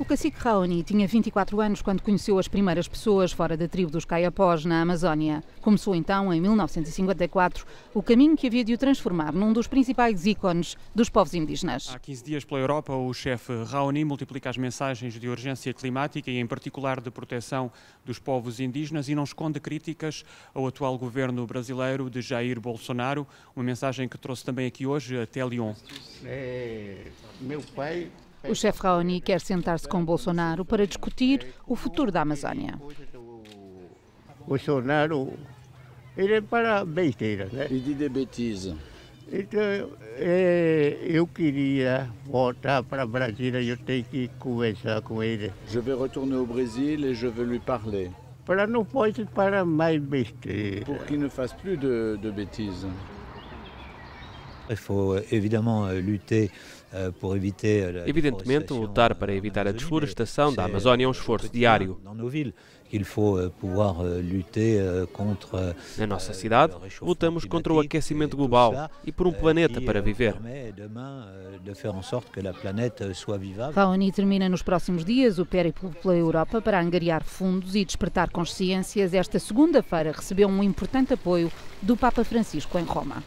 O cacique Raoni tinha 24 anos quando conheceu as primeiras pessoas fora da tribo dos Caiapós, na Amazónia. Começou então, em 1954, o caminho que havia de o transformar num dos principais ícones dos povos indígenas. Há 15 dias pela Europa, o chefe Raoni multiplica as mensagens de urgência climática e, em particular, de proteção dos povos indígenas e não esconde críticas ao atual governo brasileiro de Jair Bolsonaro, uma mensagem que trouxe também aqui hoje até Lyon. É, meu pai o chefe Raoni quer sentar-se com Bolsonaro para discutir o futuro da Amazónia. Bolsonaro, ele é para besteira, né? Ele de betiza. Então, é, eu queria voltar para Brasília, eu tenho que conversar com ele. Je vais retourner au Brésil et je vais lui parler. Para não fazer para mais besteira. Pour qu'il ne fasse plus de, de bêtises. Euh, euh, euh, Evidentemente, lutar para evitar a desflorestação da Amazônia é um esforço diário. Na nossa cidade, lutamos contra o aquecimento global e por um planeta para viver. Raoni termina nos próximos dias o périplo pela Europa para angariar fundos e despertar consciências. Esta segunda-feira recebeu um importante apoio do Papa Francisco em Roma.